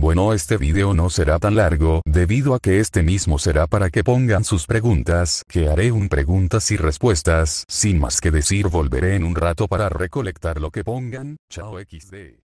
Bueno este video no será tan largo debido a que este mismo será para que pongan sus preguntas que haré un preguntas y respuestas sin más que decir volveré en un rato para recolectar lo que pongan, chao xd.